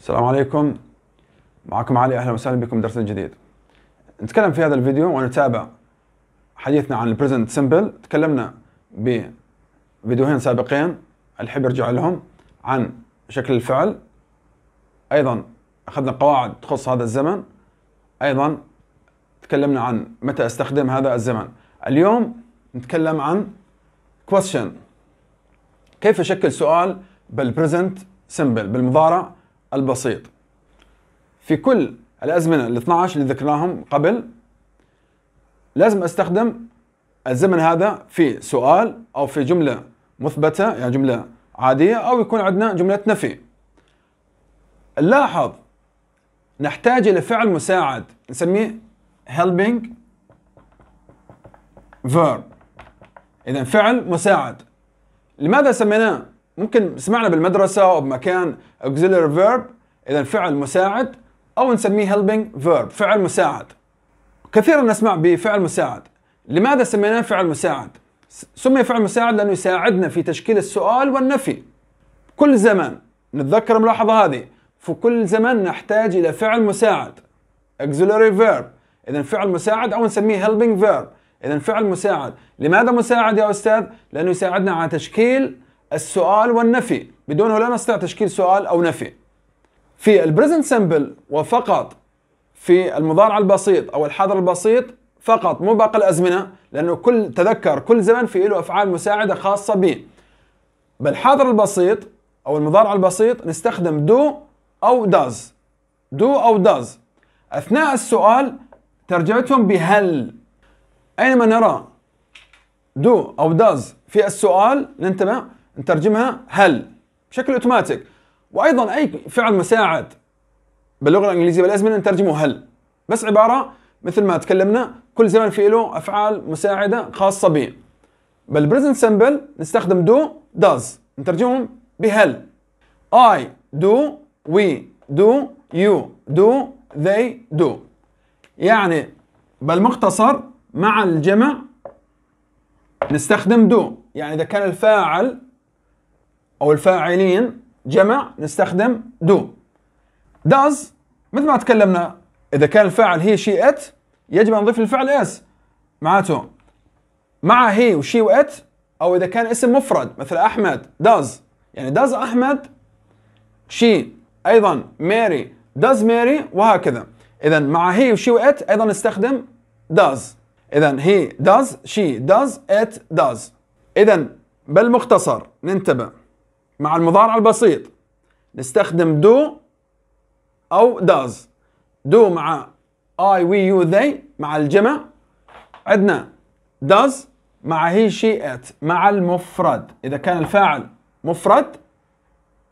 السلام عليكم معكم علي اهلا وسهلا بكم درس جديد نتكلم في هذا الفيديو ونتابع حديثنا عن البريزنت سمبل تكلمنا بفيديوهين سابقين الحب يرجع لهم عن شكل الفعل ايضا اخذنا قواعد تخص هذا الزمن ايضا تكلمنا عن متى استخدم هذا الزمن اليوم نتكلم عن question كيف اشكل سؤال بالبريزنت سمبل بالمضارع البسيط في كل الأزمنة ال 12 اللي ذكرناهم قبل لازم أستخدم الزمن هذا في سؤال أو في جملة مثبتة يعني جملة عادية أو يكون عندنا جملة نفي لاحظ نحتاج إلى فعل مساعد نسميه helping verb إذا فعل مساعد لماذا سميناه ممكن سمعنا بالمدرسه او بمكان auxiliary verb اذا فعل مساعد او نسميه helping verb فعل مساعد كثيرا نسمع بفعل مساعد لماذا سميناه فعل مساعد سمي فعل مساعد لانه يساعدنا في تشكيل السؤال والنفي كل زمان نتذكر الملاحظه هذه في كل زمان نحتاج الى فعل مساعد auxiliary verb اذا فعل مساعد او نسميه helping verb اذا فعل مساعد لماذا مساعد يا استاذ لانه يساعدنا على تشكيل السؤال والنفي بدونه لا نستطيع تشكيل سؤال أو نفي في البريزنت سمبل وفقط في المضارع البسيط أو الحاضر البسيط فقط مو باقي الأزمنة لأنه كل تذكر كل زمن في له أفعال مساعدة خاصة به بالحاضر البسيط أو المضارع البسيط نستخدم دو أو داز دو أو داز أثناء السؤال ترجمتهم بهل أينما نرى دو أو داز في السؤال ننتبه نترجمها هل بشكل اوتوماتيك وايضا اي فعل مساعد باللغه الانجليزيه بالازمنه نترجمه هل بس عباره مثل ما تكلمنا كل زمن في له افعال مساعده خاصه به بالبريزنت سمبل نستخدم دو داز نترجمهم بهل I do we do you do they do يعني بالمختصر مع الجمع نستخدم دو يعني إذا كان الفاعل او الفاعلين جمع نستخدم دو does مثل ما تكلمنا اذا كان الفاعل هي شي ات يجب ان نضيف الفعل اس معناته مع هي وشي وات او اذا كان اسم مفرد مثل احمد does يعني does احمد شي ايضا ماري does ماري وهكذا اذا مع هي وشي وات ايضا نستخدم does اذا هي does she does it does اذا بالمختصر ننتبه مع المضارع البسيط نستخدم دو أو داز دو مع I we you they مع الجمع عندنا does مع هي she it مع المفرد إذا كان الفاعل مفرد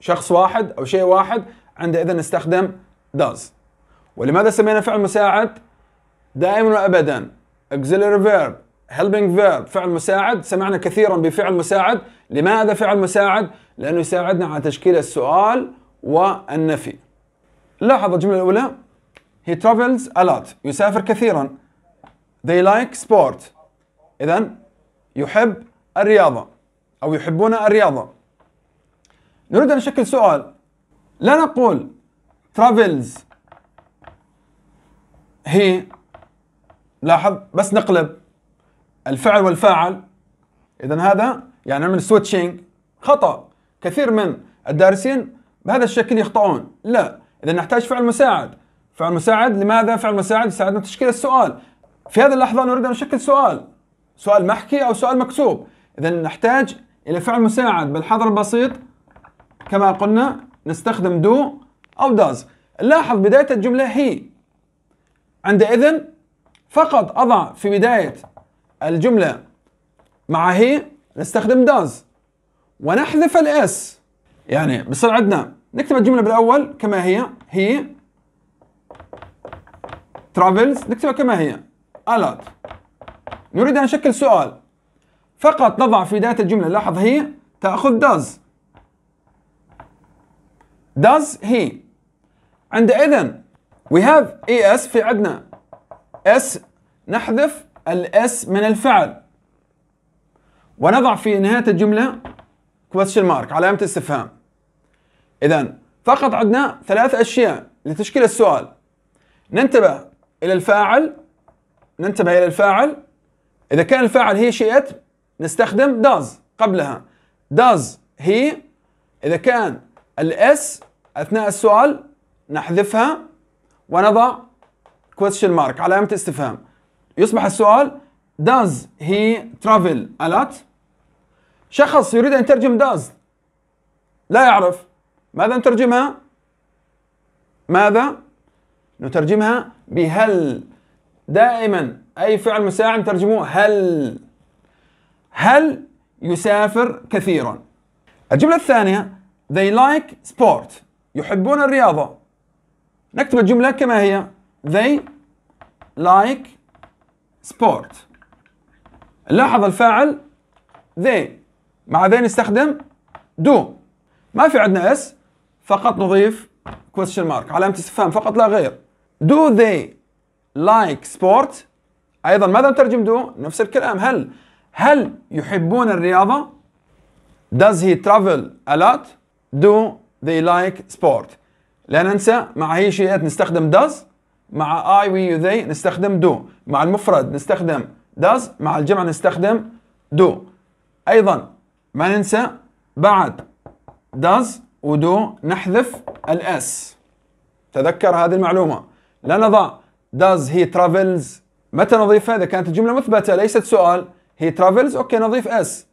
شخص واحد أو شيء واحد عندئذ نستخدم does ولماذا سمينا فعل مساعد دائما وأبدا auxiliary verb helping verb فعل مساعد سمعنا كثيرا بفعل مساعد لماذا فعل مساعد؟ لأنه يساعدنا على تشكيل السؤال والنفي لاحظ الجملة الأولى He travels a lot يسافر كثيرا They like sport إذا يحب الرياضة أو يحبون الرياضة نريد أن نشكل سؤال لا نقول travels he لاحظ بس نقلب الفعل والفاعل اذا هذا يعني نعمل سويتشينج خطا كثير من الدارسين بهذا الشكل يخطئون لا اذا نحتاج فعل مساعد فعل مساعد لماذا فعل مساعد يساعدنا في تشكيل السؤال في هذه اللحظه نريد ان نشكل سؤال سؤال محكي او سؤال مكتوب اذا نحتاج الى فعل مساعد بالحظر البسيط كما قلنا نستخدم دو او داز لاحظ بدايه الجمله هي عندئذ فقط اضع في بدايه الجملة مع هي نستخدم داز ونحذف الاس يعني بصير عندنا نكتب الجملة بالأول كما هي هي ترافلز نكتبها كما هي ألات نريد أن نشكل سؤال فقط نضع في بداية الجملة لاحظ هي تأخذ does does عند عندئذ we have es في عندنا s نحذف الاس من الفعل ونضع في نهاية الجملة question mark علامة استفهام إذا فقط عندنا ثلاث أشياء لتشكيل السؤال ننتبه إلى الفاعل ننتبه إلى الفاعل إذا كان الفاعل هي شئت نستخدم does قبلها does هي إذا كان الاس أثناء السؤال نحذفها ونضع question mark علامة استفهام يصبح السؤال does he travel a lot شخص يريد أن يترجم does لا يعرف ماذا نترجمها ماذا نترجمها بهل دائما أي فعل مساعد نترجمه هل هل يسافر كثيرا الجملة الثانية they like sport يحبون الرياضة نكتب الجملة كما هي they like سبورت نلاحظ الفاعل ذي مع ذي نستخدم دو ما في عندنا اس فقط نضيف question mark علامة استفهام فقط لا غير do they like sport أيضا ماذا نترجم do نفس الكلام هل هل يحبون الرياضة does he travel a lot do they like sport لا ننسى مع هي شيئات نستخدم does مع I we you they نستخدم do مع المفرد نستخدم does مع الجمع نستخدم do أيضا ما ننسى بعد does ودو نحذف الاس تذكر هذه المعلومة لا نضع does he travels متى نضيفها إذا كانت الجملة مثبتة ليست سؤال he travels أوكي نضيف اس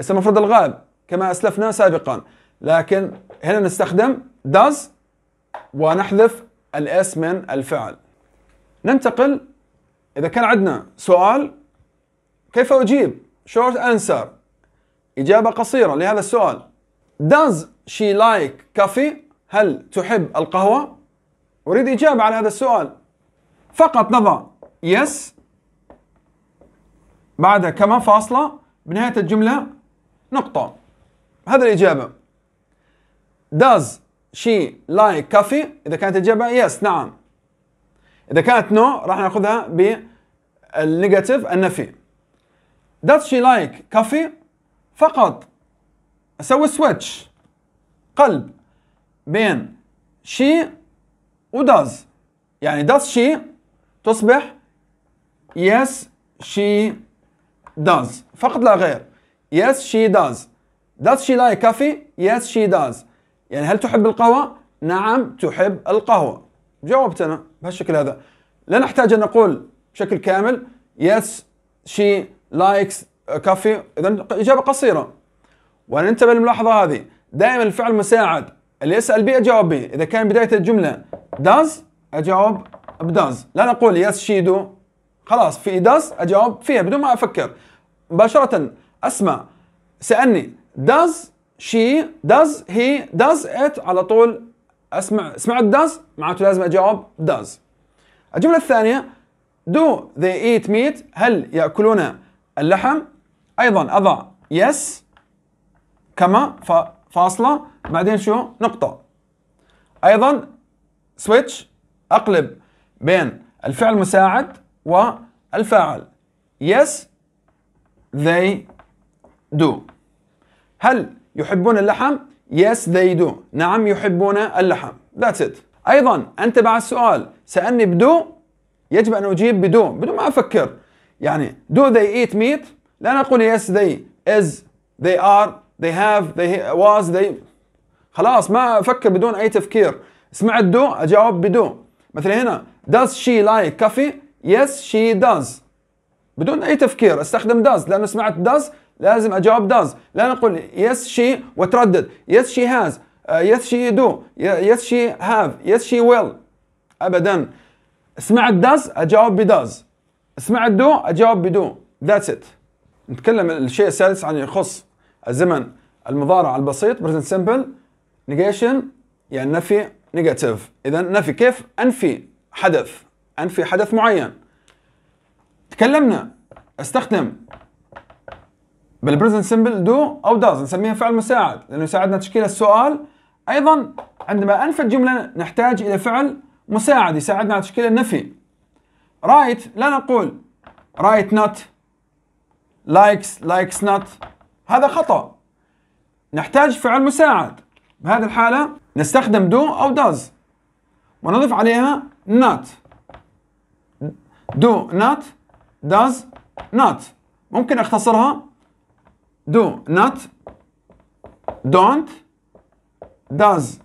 اسم مفرد الغائب كما أسلفنا سابقا لكن هنا نستخدم does ونحذف الاس من الفعل ننتقل إذا كان عندنا سؤال كيف أجيب short answer إجابة قصيرة لهذا السؤال does she like coffee هل تحب القهوة أريد إجابة على هذا السؤال فقط نضع yes بعدها كما فاصلة بنهاية الجملة نقطة هذا الإجابة does she like coffee اذا كانت اجابه yes نعم اذا كانت نو no, راح ناخذها بالنيجاتيف النفي does she like coffee فقط اسوي سويتش قلب بين she و does يعني does she تصبح yes she does فقط لا غير yes she does does she like coffee yes she does يعني هل تحب القهوة؟ نعم تحب القهوة جاوبتنا بهالشكل هذا لا نحتاج أن نقول بشكل كامل yes she likes coffee إذا إجابة قصيرة وننتبه للملاحظة هذه دائما الفعل مساعد اللي يسأل بي أجاوب بي إذا كان بداية الجملة does أجاوب Does لا نقول yes she do خلاص في does أجاوب فيها بدون ما أفكر مباشرة أسمع سألني does she does هي does it على طول اسمع سمعت does معناته لازم اجاوب does الجمله الثانيه do they eat meat هل ياكلون اللحم ايضا اضع yes كما فاصله بعدين شو نقطه ايضا switch اقلب بين الفعل المساعد والفاعل yes they do هل يحبون اللحم؟ Yes they do نعم يحبون اللحم That's it أيضا أنتبه على السؤال سألني بدو يجب أن أجيب بدو بدون ما أفكر يعني do they eat meat؟ لا نقول yes they is they are they have they was they خلاص ما أفكر بدون أي تفكير سمعت دو أجاوب بدو مثل هنا does she like coffee؟ Yes she does بدون أي تفكير استخدم does لأنه سمعت does لازم اجاوب داز لا نقول يس شي وتردد يس شي هاز يس شي دو يس شي هاف يس شي ويل ابدا سمعت داز اجاوب بداز سمعت دو اجاوب بدو ذاتس ات نتكلم الشيء السادس عن يخص الزمن المضارع البسيط بريزنت سمبل نيجيشن يعني نفي نيجاتيف اذا نفي كيف انفي حدث انفي حدث معين تكلمنا استخدم بالبريزنت سمبل دو او داز نسميها فعل مساعد لانه يساعدنا تشكيل السؤال ايضا عندما انفذ جمله نحتاج الى فعل مساعد يساعدنا على تشكيل النفي رايت لا نقول رايت نوت لايكس لايكس نوت هذا خطا نحتاج فعل مساعد بهذه الحاله نستخدم دو او داز ونضيف عليها not do not does not ممكن اختصرها do not don't does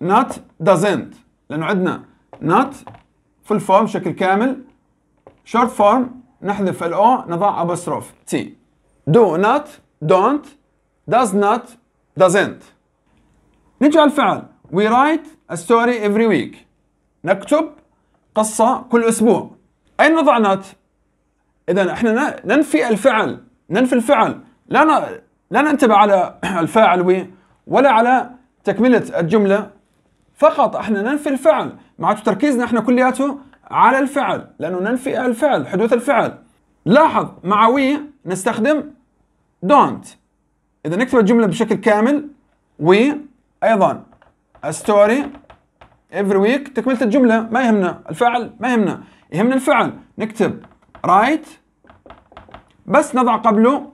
not doesn't لانه عندنا not full form بشكل كامل short form نحذف الاو نضع ابوستروف تي do not don't does not doesn't نجي على الفعل we write a story every week نكتب قصة كل أسبوع أين نضع not؟ إذا احنا ننفي الفعل ننفي الفعل لا لا ننتبه على الفاعل و ولا على تكملة الجملة فقط احنا ننفي الفعل معناته تركيزنا احنا كلياته على الفعل لأنه ننفي الفعل حدوث الفعل لاحظ مع وي نستخدم don't إذا نكتب الجملة بشكل كامل وي أيضا a story every week تكملة الجملة ما يهمنا الفعل ما يهمنا يهمنا الفعل نكتب write بس نضع قبله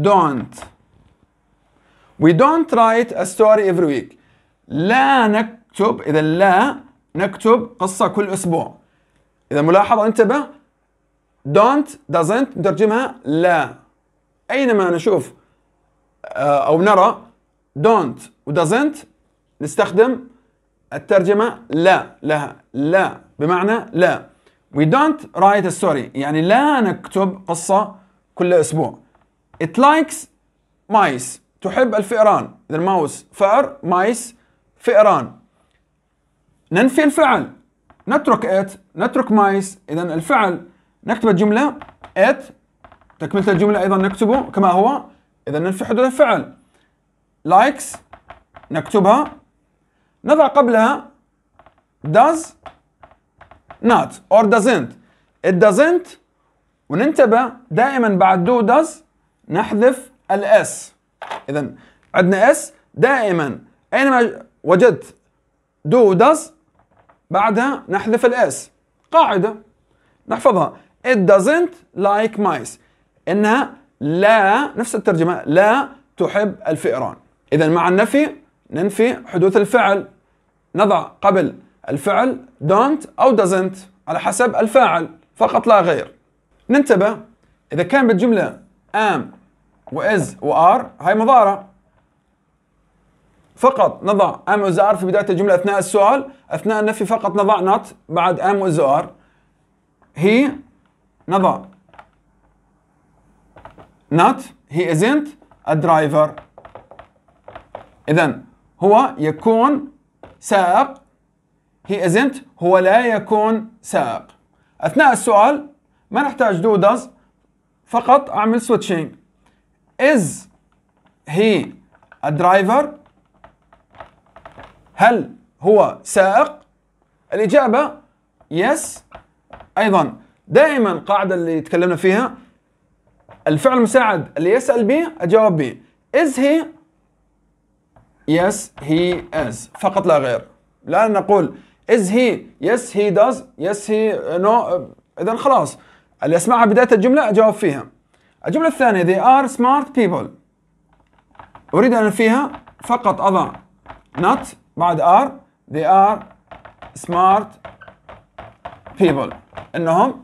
don't we don't write a story every week لا نكتب إذا لا نكتب قصة كل أسبوع إذا ملاحظة انتبه don't doesn't نترجمها لا أينما نشوف آه، أو نرى don't و doesn't نستخدم الترجمة لا لها لا بمعنى لا we don't write a story يعني لا نكتب قصة كل أسبوع it likes mice تحب الفئران إذا الماوس فأر mice فئران ننفي الفعل نترك it نترك mice إذا الفعل نكتب الجملة it تكملة الجملة أيضا نكتبه كما هو إذا ننفي حدود الفعل likes نكتبها نضع قبلها does not or doesn't it doesn't وننتبه دائما بعد do does نحذف الاس اذا عندنا اس دائما اينما وجدت دو داز بعدها نحذف الاس قاعده نحفظها it doesn't like mice انها لا نفس الترجمه لا تحب الفئران اذا مع النفي ننفي حدوث الفعل نضع قبل الفعل don't او doesn't على حسب الفاعل فقط لا غير ننتبه اذا كان بالجمله ام واز وار هاي مضارة فقط نضع ام وز ار في بداية الجملة اثناء السؤال اثناء النفي فقط نضع نوت بعد ام وز ار هي نضع not he isn't a driver إذا هو يكون سائق he isn't هو لا يكون سائق أثناء السؤال ما نحتاج do does فقط اعمل سويتشينج از هي درايفر هل هو سائق الاجابه يس ايضا دائما القاعده اللي تكلمنا فيها الفعل المساعد اللي يسال به اجاوب به از هي يس هي از فقط لا غير لا نقول از هي يس هي داز يس هي نو اذا خلاص اللي اسمعها بدايه الجمله اجاوب فيها الجمله الثانيه they are smart people اريد ان فيها فقط اضع not بعد are they are smart people انهم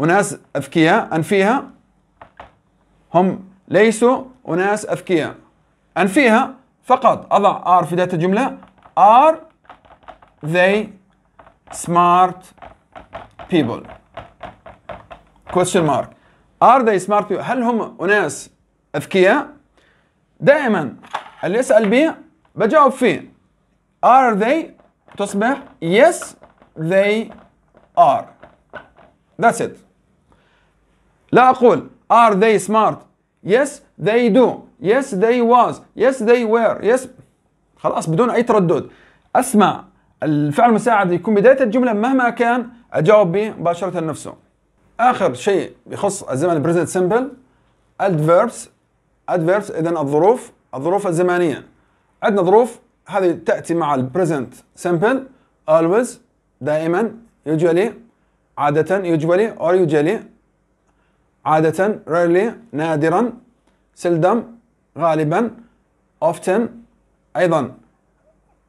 اناس اذكياء انفيها هم ليسوا اناس اذكياء انفيها فقط اضع are في بدايه الجمله are they smart people question mark are they smart هل هم أناس أذكياء دائما اللي أسأل بي بجاوب فيه are they تصبح يس they are that's it لا أقول are they smart يس they do يس they was يس they were يس خلاص بدون أي تردد أسمع الفعل المساعد يكون بداية الجملة مهما كان أجاوب به مباشرة نفسه اخر شيء يخص الزمن البريزنت سمبل adverbs adverbs اذا الظروف الظروف الزمانيه عندنا ظروف هذه تاتي مع البريزنت سمبل always دائما usually عاده usually or usually عاده rarely نادرا seldom غالبا often ايضا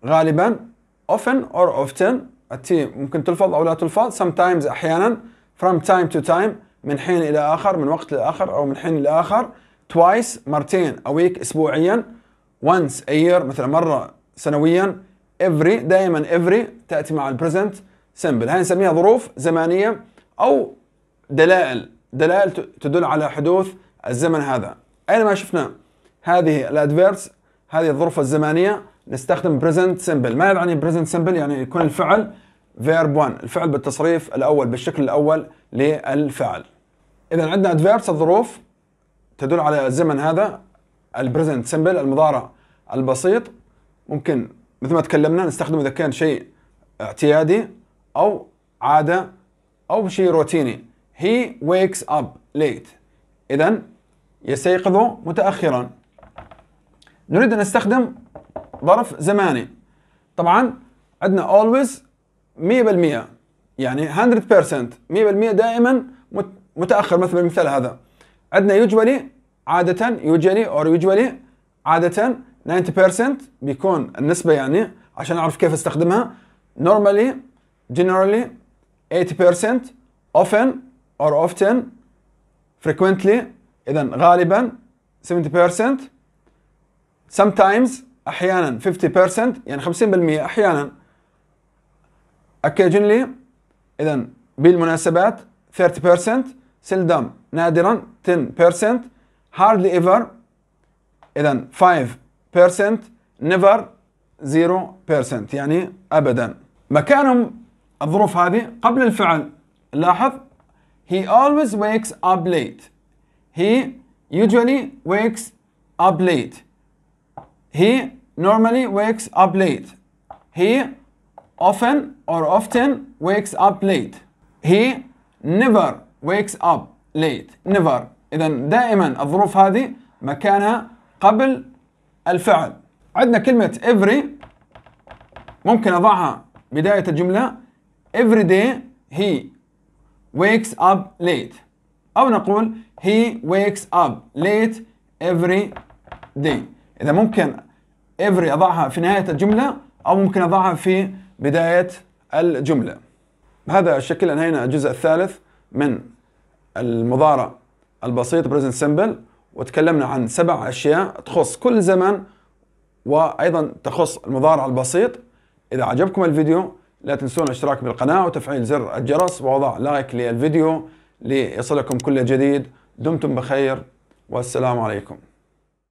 غالبا often or often التي ممكن تلفظ او لا تلفظ sometimes احيانا from time to time من حين إلى آخر من وقت لآخر أو من حين لآخر twice مرتين a week أسبوعيا once a year مثلا مرة سنويا every دائما every تأتي مع البريزنت سمبل هاي نسميها ظروف زمانية أو دلائل دلائل تدل على حدوث الزمن هذا أينما شفنا هذه الأدفيرس هذه الظروف الزمانية نستخدم present simple ما يعني present simple يعني يكون الفعل فيرب 1 الفعل بالتصريف الاول بالشكل الاول للفعل اذا عندنا ادفيربس الظروف تدل على الزمن هذا البريزنت سمبل المضارع البسيط ممكن مثل ما تكلمنا نستخدمه اذا كان شيء اعتيادي او عاده او شيء روتيني he wakes up late اذا يستيقظ متاخرا نريد ان نستخدم ظرف زماني طبعا عندنا always 100% يعني 100% 100% دائما متاخر مثل المثال هذا عندنا يوجوالي عاده يوجوالي اور يوجوالي عاده 90% بيكون النسبه يعني عشان اعرف كيف استخدمها normally generally 80% often or often frequently اذا غالبا 70% sometimes احيانا 50% يعني 50% احيانا occasionally اذا بالمناسبات 30% seldom نادرا 10% hardly ever اذا 5% never 0% يعني ابدا مكانهم الظروف هذه قبل الفعل لاحظ he always wakes up late he usually wakes up late he normally wakes up late he often or often wakes up late he never wakes up late never إذا دائما الظروف هذه مكانها قبل الفعل عندنا كلمة every ممكن أضعها بداية الجملة every day he wakes up late أو نقول he wakes up late every day إذا ممكن every أضعها في نهاية الجملة أو ممكن أضعها في بداية الجملة بهذا الشكل أنهينا الجزء الثالث من المضارع البسيط present simple وتكلمنا عن سبع أشياء تخص كل زمن وأيضا تخص المضارع البسيط إذا عجبكم الفيديو لا تنسون الاشتراك بالقناة وتفعيل زر الجرس ووضع لايك للفيديو ليصلكم كل جديد دمتم بخير والسلام عليكم